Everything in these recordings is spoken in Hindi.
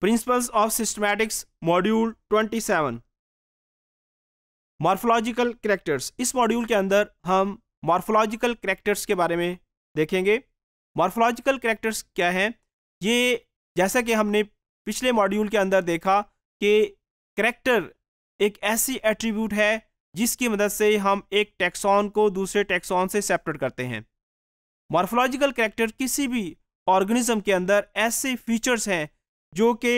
principles of systematics module 27 morphological characters इस मॉड्यूल के अंदर हम मॉर्फोलॉजिकल करेक्टर्स के बारे में देखेंगे मॉर्फोलॉजिकल करेक्टर्स क्या हैं ये जैसा कि हमने पिछले मॉड्यूल के अंदर देखा कि करेक्टर एक ऐसी एट्रीब्यूट है जिसकी मदद से हम एक टैक्सॉन को दूसरे टैक्सॉन से सेपरेट करते हैं मॉर्फोलॉजिकल करेक्टर किसी भी ऑर्गेनिज्म के अंदर ऐसे फीचर्स हैं जो कि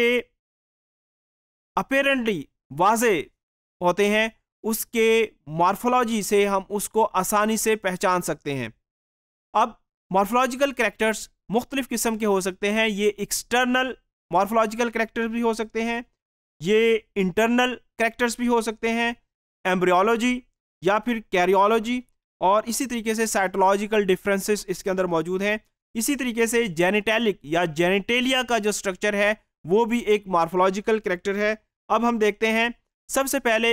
अपेरेंटली वाजे होते हैं उसके मार्फोलॉजी से हम उसको आसानी से पहचान सकते हैं अब मार्फोलॉजिकल करेक्टर्स मुख्तलिफ़ किस्म के हो सकते हैं ये एक्सटर्नल मार्फोलॉजिकल करेक्टर भी हो सकते हैं ये इंटरनल करेक्टर्स भी हो सकते हैं एम्ब्रियोलॉजी या फिर कैरियोलॉजी और इसी तरीके से साइटोलॉजिकल डिफरेंसेस इसके अंदर मौजूद हैं इसी तरीके से जेनेटेलिक या जेनेटेलिया का जो स्ट्रक्चर है वो भी एक मार्फोलॉजिकल करेक्टर है अब हम देखते हैं सबसे पहले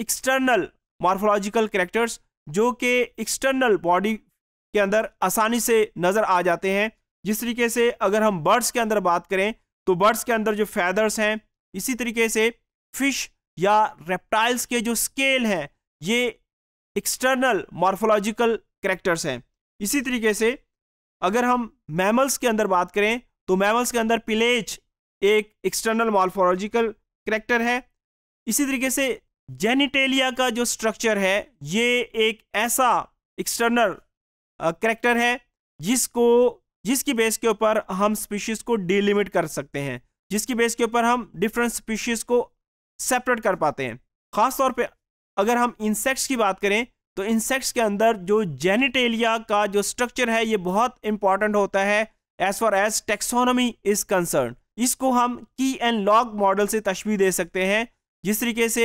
एक्सटर्नल मार्फोलॉजिकल करेक्टर्स जो कि एक्सटर्नल बॉडी के अंदर आसानी से नज़र आ जाते हैं जिस तरीके से अगर हम बर्ड्स के अंदर बात करें तो बर्ड्स के अंदर जो फैदर्स हैं इसी तरीके से फिश या रेप्टाइल्स के जो स्केल हैं ये एक्सटर्नल मार्फोलॉजिकल करेक्टर्स हैं इसी तरीके से अगर हम मैमल्स के अंदर बात करें तो मैमल्स के अंदर पिलेज एक एक्सटर्नल मॉर्फोलॉजिकल करेक्टर है इसी तरीके से जेनिटेलिया का जो स्ट्रक्चर है ये एक ऐसा एक्सटर्नल करेक्टर है जिसको जिसकी बेस के ऊपर हम स्पीशीज़ को डिलिमिट कर सकते हैं जिसकी बेस के ऊपर हम डिफरेंट स्पीशीज़ को सेपरेट कर पाते हैं खासतौर पर पे अगर हम इंसेक्ट्स की बात करें तो इंसेक्ट्स के अंदर जो जेनिटेलिया का जो स्ट्रक्चर है ये बहुत इंपॉर्टेंट होता है as far as taxonomy is concern इसको हम की एंड लॉग मॉडल से तशवी दे सकते हैं जिस तरीके से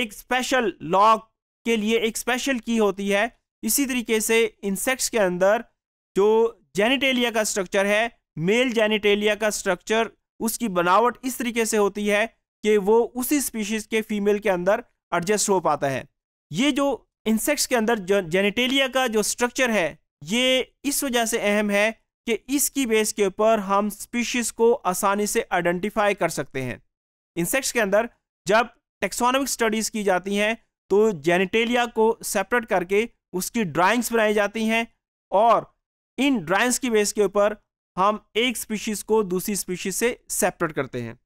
एक स्पेशल लॉग के लिए एक स्पेशल की होती है इसी तरीके से इंसेक्ट्स के अंदर जो जेनिटेलिया का स्ट्रक्चर है मेल जेनिटेलिया का स्ट्रक्चर उसकी बनावट इस तरीके से होती है कि वो उसी स्पीशीज़ के फीमेल के अंदर एडजस्ट हो पाता है ये जो इंसेक्ट्स के अंदर जो जेनेटेलिया का जो स्ट्रक्चर है ये इस वजह से अहम है कि इसकी बेस के ऊपर हम स्पीशीज़ को आसानी से आइडेंटिफाई कर सकते हैं इंसेक्ट्स के अंदर जब टेक्सोनॉमिक स्टडीज़ की जाती हैं तो जेनेटेलिया को सेपरेट करके उसकी ड्राइंग्स बनाई जाती हैं और इन ड्राइंग्स की बेस के ऊपर हम एक स्पीशीज़ को दूसरी स्पीशीज़ से सेपरेट करते हैं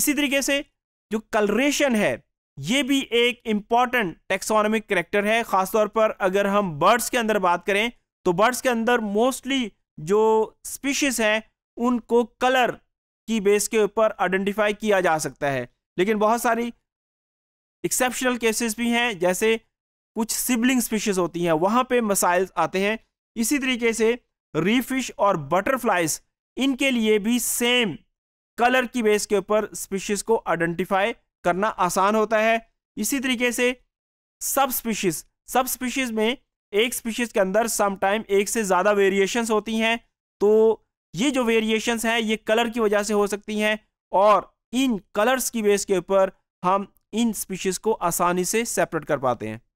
इसी तरीके से जो कलरेशन है ये भी एक इंपॉर्टेंट टेक्सोनॉमिक करेक्टर है खासतौर पर अगर हम बर्ड्स के अंदर बात करें तो बर्ड्स के अंदर मोस्टली जो स्पीशीज हैं उनको कलर की बेस के ऊपर आइडेंटिफाई किया जा सकता है लेकिन बहुत सारी एक्सेप्शनल केसेस भी हैं जैसे कुछ सिबलिंग स्पीशीज होती हैं वहाँ पे मसाइल आते हैं इसी तरीके से रीफिश और बटरफ्लाइज इनके लिए भी सेम कलर की बेस के ऊपर स्पीशीज को आइडेंटिफाई करना आसान होता है इसी तरीके से सब स्पीशीज सब स्पीशीज में एक स्पीशीज के अंदर समटाइम एक से ज़्यादा वेरिएशंस होती हैं तो ये जो वेरिएशंस हैं ये कलर की वजह से हो सकती हैं और इन कलर्स की बेस के ऊपर हम इन स्पीशीज़ को आसानी से सेपरेट कर पाते हैं